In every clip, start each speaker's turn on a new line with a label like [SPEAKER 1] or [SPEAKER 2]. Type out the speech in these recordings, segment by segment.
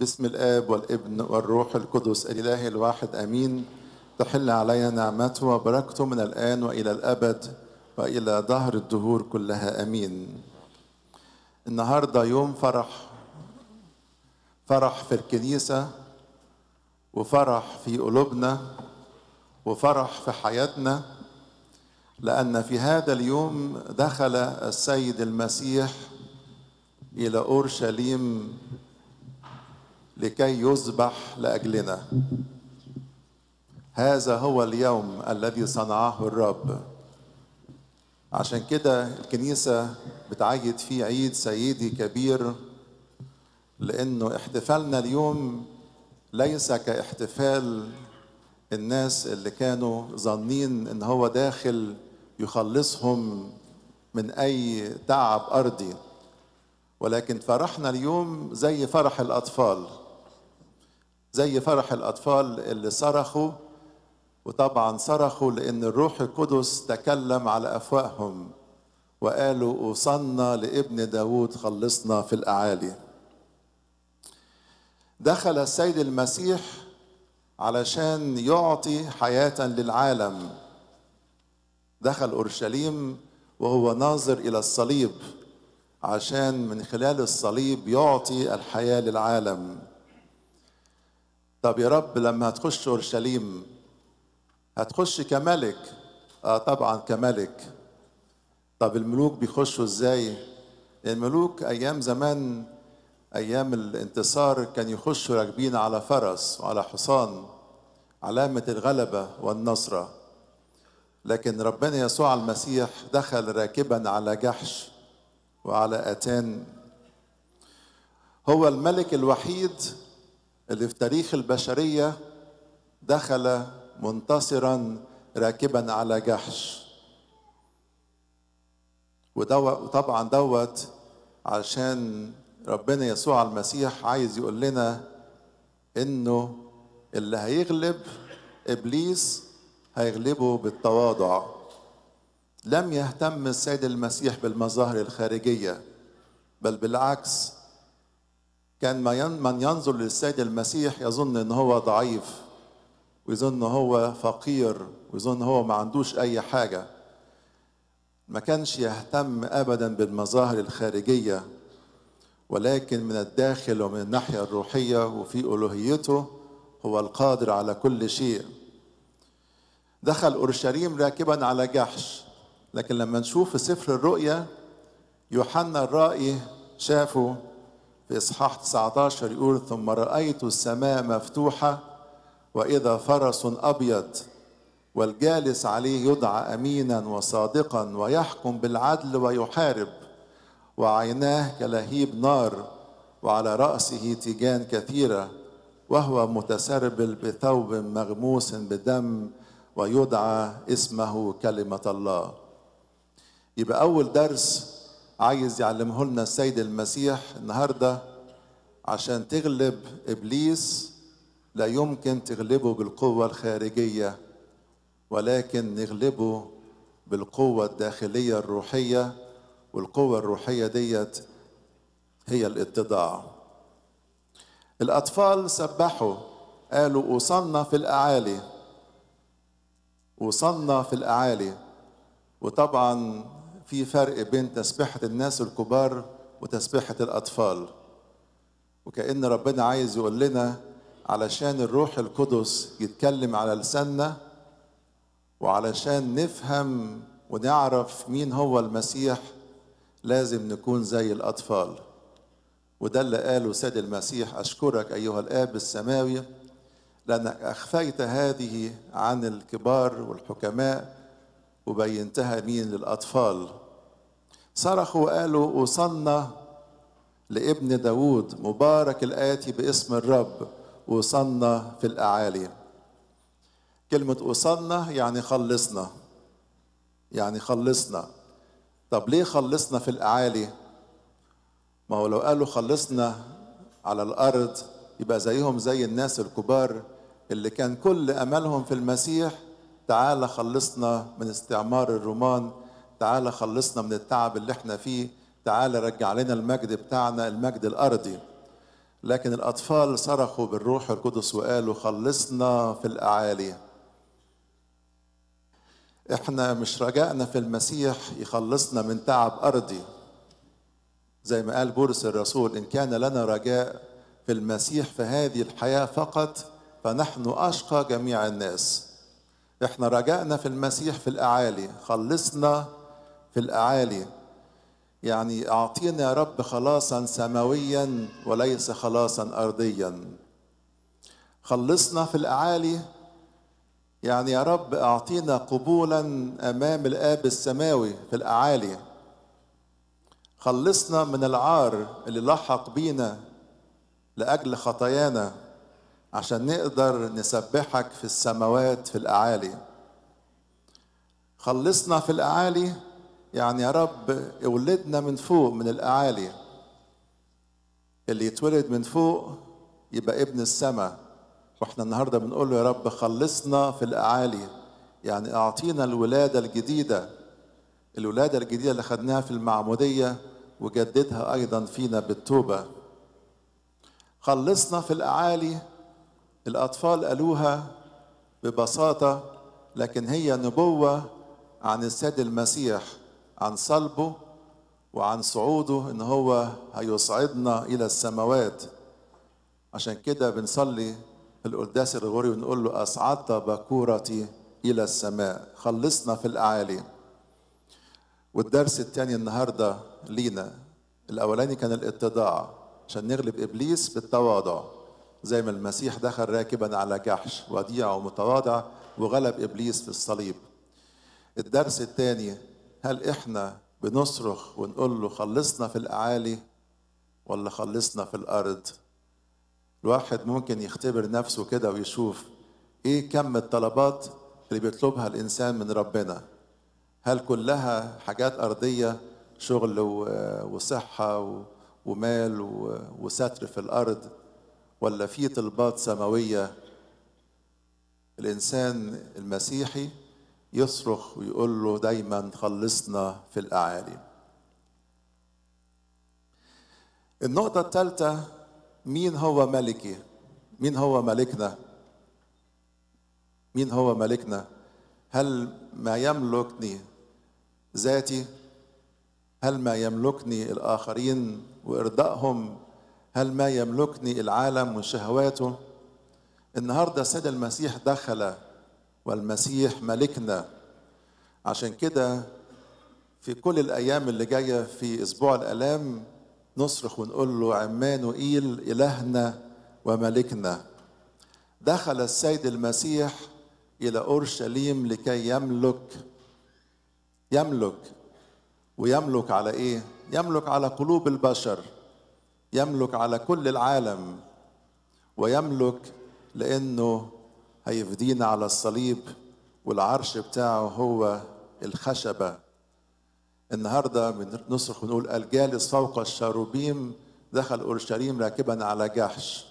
[SPEAKER 1] باسم الآب والابن والروح القدس الإله الواحد أمين تحل علينا نعمته وبركته من الآن وإلى الأبد وإلى دهر الدهور كلها أمين النهاردة يوم فرح فرح في الكنيسة وفرح في قلوبنا وفرح في حياتنا لأن في هذا اليوم دخل السيد المسيح إلى أورشليم لكي يذبح لاجلنا هذا هو اليوم الذي صنعه الرب عشان كده الكنيسة بتعيد فيه عيد سيدي كبير لأنه احتفالنا اليوم ليس كاحتفال الناس اللي كانوا ظانين إن هو داخل يخلصهم من أي تعب أرضي ولكن فرحنا اليوم زي فرح الأطفال زي فرح الأطفال اللي صرخوا وطبعا صرخوا لأن الروح القدس تكلم على أفواههم وقالوا أوصلنا لابن داود خلصنا في الأعالي دخل السيد المسيح علشان يعطي حياة للعالم دخل أورشليم وهو ناظر إلى الصليب عشان من خلال الصليب يعطي الحياة للعالم طب يا رب لما هتخش اورشليم هتخش كملك اه طبعا كملك طب الملوك بيخشوا ازاي الملوك ايام زمان ايام الانتصار كان يخشوا راكبين على فرس وعلى حصان علامه الغلبه والنصره لكن ربنا يسوع المسيح دخل راكبا على جحش وعلى اتان هو الملك الوحيد اللي في تاريخ البشرية دخل منتصرا راكبا على جحش وطبعا دوت علشان ربنا يسوع المسيح عايز يقول لنا انه اللي هيغلب ابليس هيغلبه بالتواضع لم يهتم السيد المسيح بالمظاهر الخارجيه بل بالعكس كان من ينظر للسيد المسيح يظن ان هو ضعيف ويظن هو فقير ويظن هو ما عندوش اي حاجه ما كانش يهتم ابدا بالمظاهر الخارجيه ولكن من الداخل ومن الناحيه الروحيه وفي الوهيته هو القادر على كل شيء دخل اورشليم راكبا على جحش لكن لما نشوف في سفر الرؤيا يوحنا الرائي شافه في إصحاح 19 يقول ثم رأيت السماء مفتوحة وإذا فرس أبيض والجالس عليه يدعى أمينا وصادقا ويحكم بالعدل ويحارب وعيناه كلهيب نار وعلى رأسه تيجان كثيرة وهو متسربل بثوب مغموس بدم ويدعى اسمه كلمة الله يبقى أول درس عايز يعلمه لنا السيد المسيح النهارده عشان تغلب ابليس لا يمكن تغلبه بالقوه الخارجيه ولكن نغلبه بالقوه الداخليه الروحيه والقوه الروحيه ديت هي الاتضاع الاطفال سبحوا قالوا وصلنا في الاعالي وصلنا في الاعالي وطبعا في فرق بين تسبحة الناس الكبار وتسبحة الأطفال وكأن ربنا عايز يقول لنا علشان الروح القدس يتكلم على لساننا وعلشان نفهم ونعرف مين هو المسيح لازم نكون زي الأطفال وده اللي قاله سيد المسيح أشكرك أيها الآب السماوي لأنك أخفيت هذه عن الكبار والحكماء وبينتها مين للأطفال صرخوا وقالوا وصلنا لابن داود مبارك الآتي باسم الرب وصلنا في الأعالي كلمة وصلنا يعني خلصنا يعني خلصنا طب ليه خلصنا في الأعالي ما هو لو قالوا خلصنا على الأرض يبقى زيهم زي الناس الكبار اللي كان كل أملهم في المسيح تعال خلصنا من استعمار الرومان تعال خلصنا من التعب اللي احنا فيه تعال رجع لنا المجد بتاعنا المجد الأرضي لكن الأطفال صرخوا بالروح القدس وقالوا خلصنا في الأعالي احنا مش رجعنا في المسيح يخلصنا من تعب أرضي زي ما قال بولس الرسول إن كان لنا رجاء في المسيح في هذه الحياة فقط فنحن أشقى جميع الناس احنا رجعنا في المسيح في الاعالي خلصنا في الاعالي يعني اعطينا يا رب خلاصا سماويا وليس خلاصا ارضيا خلصنا في الاعالي يعني يا رب اعطينا قبولا امام الاب السماوي في الاعالي خلصنا من العار اللي لحق بينا لاجل خطايانا عشان نقدر نسبحك في السماوات في الأعالي خلصنا في الأعالي يعني يا رب ولدنا من فوق من الأعالي اللي يتولد من فوق يبقى ابن السماء واحنا النهارده بنقول له يا رب خلصنا في الأعالي يعني أعطينا الولادة الجديدة الولادة الجديدة اللي خدناها في المعمودية وجددها أيضا فينا بالتوبة خلصنا في الأعالي الأطفال قالوها ببساطة لكن هي نبوة عن السيد المسيح عن صلبه وعن صعوده إن هو هيصعدنا إلى السماوات عشان كده بنصلي في القداس الغوري ونقول له أصعدت بكورتي إلى السماء خلصنا في الأعالي والدرس الثاني النهارده لينا الأولاني كان الاتضاع عشان نغلب إبليس بالتواضع زي ما المسيح دخل راكبا على جحش وديع ومتواضع وغلب ابليس في الصليب الدرس الثاني هل احنا بنصرخ ونقول له خلصنا في الاعالي ولا خلصنا في الارض الواحد ممكن يختبر نفسه كده ويشوف ايه كم الطلبات اللي بيطلبها الانسان من ربنا هل كلها حاجات ارضيه شغل وصحه ومال وستر في الارض ولا في طلبات سماوية الإنسان المسيحي يصرخ ويقول له دايما خلصنا في الأعالي النقطة الثالثة مين هو ملكي مين هو ملكنا مين هو ملكنا هل ما يملكني ذاتي هل ما يملكني الآخرين وإرضائهم هل ما يملكني العالم وشهواته النهارده السيد المسيح دخل والمسيح ملكنا عشان كده في كل الايام اللي جايه في اسبوع الالام نصرخ ونقول له عمانوئيل الهنا وملكنا دخل السيد المسيح الى اورشليم لكي يملك يملك ويملك على ايه يملك على قلوب البشر يملك على كل العالم ويملك لانه هيفدينا على الصليب والعرش بتاعه هو الخشبه النهارده بنصرخ ونقول الجالس فوق الشاروبيم دخل اورشليم راكبا على جحش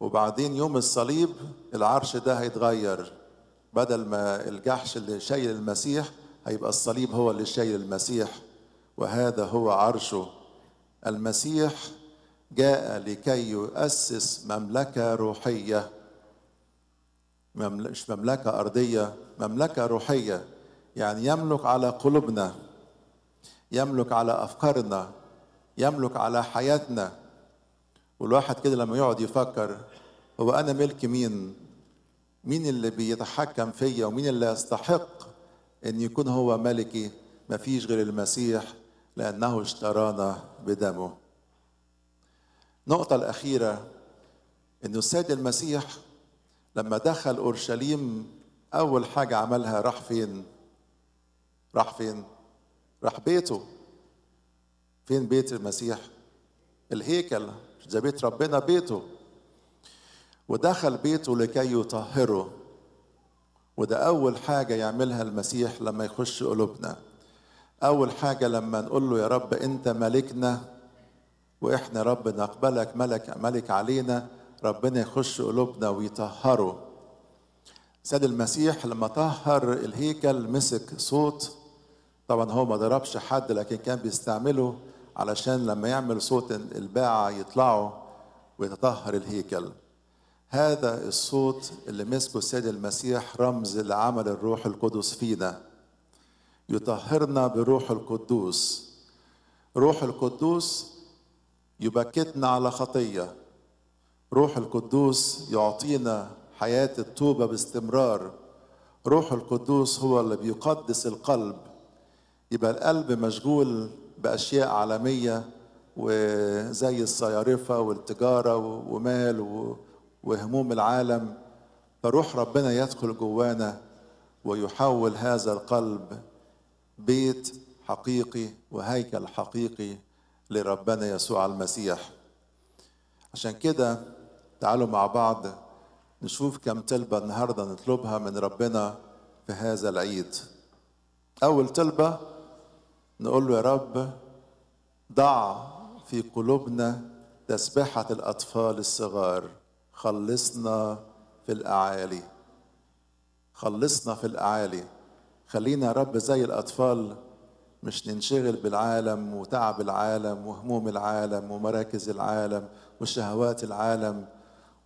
[SPEAKER 1] وبعدين يوم الصليب العرش ده هيتغير بدل ما الجحش اللي شايل المسيح هيبقى الصليب هو اللي شايل المسيح وهذا هو عرشه المسيح جاء لكي يؤسس مملكة روحية مش مملكة أرضية مملكة روحية يعني يملك على قلوبنا يملك على أفكارنا يملك على حياتنا والواحد كده لما يقعد يفكر هو أنا ملك مين مين اللي بيتحكم فيا ومين اللي يستحق أن يكون هو ملكي مفيش غير المسيح لأنه اشترانا بدمه النقطة الأخيرة أن السيد المسيح لما دخل أورشليم أول حاجة عملها راح فين؟ راح فين؟ راح بيته فين بيت المسيح؟ الهيكل ده بيت ربنا بيته ودخل بيته لكي يطهره وده أول حاجة يعملها المسيح لما يخش قلوبنا أول حاجة لما نقول له يا رب أنت ملكنا وإحنا رب نقبلك ملك ملك علينا ربنا يخش قلوبنا ويطهره سيد المسيح لما طهر الهيكل مسك صوت طبعا هو ما ضربش حد لكن كان بيستعمله علشان لما يعمل صوت الباعة يطلعوا ويتطهر الهيكل هذا الصوت اللي مسكه السيد المسيح رمز لعمل الروح القدس فينا يطهرنا بروح القدوس روح القدوس يبكتنا على خطيه روح القدوس يعطينا حياه التوبه باستمرار روح القدوس هو اللي بيقدس القلب يبقى القلب مشغول باشياء عالميه وزي الصيارفه والتجاره ومال وهموم العالم فروح ربنا يدخل جوانا ويحول هذا القلب بيت حقيقي وهيكل حقيقي لربنا يسوع المسيح عشان كده تعالوا مع بعض نشوف كم طلبة النهاردة نطلبها من ربنا في هذا العيد أول طلبة نقول له يا رب ضع في قلوبنا تسبحة الأطفال الصغار خلصنا في الأعالي خلصنا في الأعالي خلينا يا رب زي الأطفال مش ننشغل بالعالم وتعب العالم وهموم العالم ومراكز العالم وشهوات العالم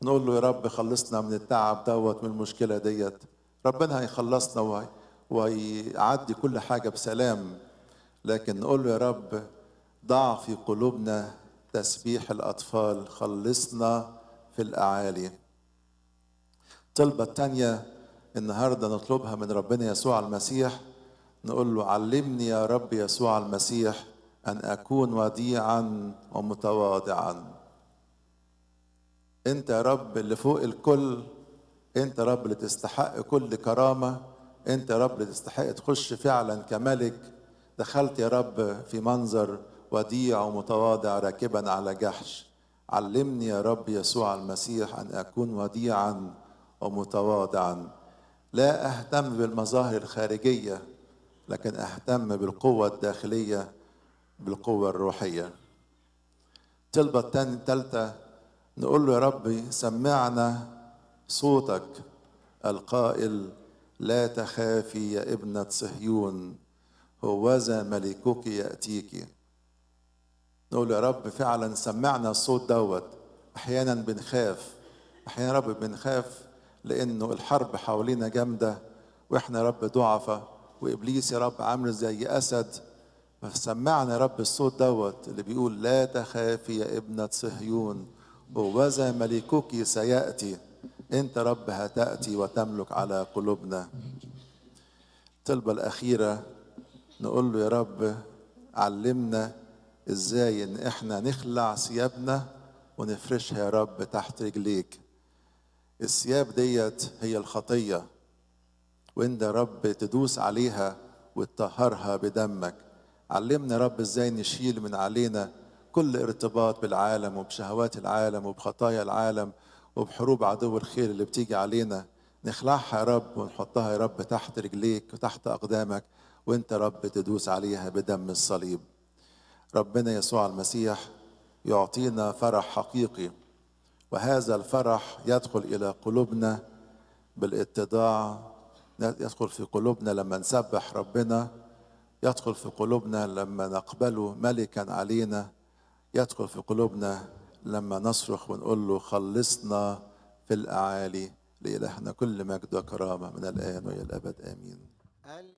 [SPEAKER 1] ونقول له يا رب خلصنا من التعب دوت من المشكلة ديت ربنا هيخلصنا ويعدي كل حاجة بسلام لكن نقول له يا رب ضع في قلوبنا تسبيح الأطفال خلصنا في الأعالي الطلبة الثانية النهارده نطلبها من ربنا يسوع المسيح نقول له علمني يا رب يسوع المسيح ان اكون وديعا ومتواضعا انت يا رب اللي فوق الكل انت يا رب اللي تستحق كل كرامه انت يا رب اللي تستحق تخش فعلا كملك دخلت يا رب في منظر وديع ومتواضع راكبا على جحش علمني يا رب يسوع المسيح ان اكون وديعا ومتواضعا لا اهتم بالمظاهر الخارجيه لكن اهتم بالقوه الداخليه بالقوه الروحيه طلبة الثانية الثالثة نقول له يا ربي سمعنا صوتك القائل لا تخافي يا ابنة صهيون هوذا ملكك يأتيك نقول يا رب فعلا سمعنا الصوت دوت أحيانا بنخاف أحيانا رب بنخاف لانه الحرب حوالينا جامده واحنا يا رب ضعفاء وابليس يا رب عامل زي اسد فسمعنا يا رب الصوت دوت اللي بيقول لا تخافي يا ابنة صهيون بوذا ملكك سيأتي انت رب هتأتي وتملك على قلوبنا الطلبة الأخيرة نقول له يا رب علمنا ازاي ان احنا نخلع ثيابنا ونفرشها يا رب تحت رجليك الثياب ديت هي الخطية وانت رب تدوس عليها وتطهرها بدمك علمنا رب ازاي نشيل من علينا كل ارتباط بالعالم وبشهوات العالم وبخطايا العالم وبحروب عدو الخير اللي بتيجي علينا نخلعها يا رب ونحطها يا رب تحت رجليك وتحت أقدامك وانت رب تدوس عليها بدم الصليب ربنا يسوع المسيح يعطينا فرح حقيقي وهذا الفرح يدخل إلى قلوبنا بالاتضاع يدخل في قلوبنا لما نسبح ربنا يدخل في قلوبنا لما نقبله ملكا علينا يدخل في قلوبنا لما نصرخ ونقول له خلصنا في الأعالي لإلهنا كل مجد وكرامة من الآن وإلى الأبد آمين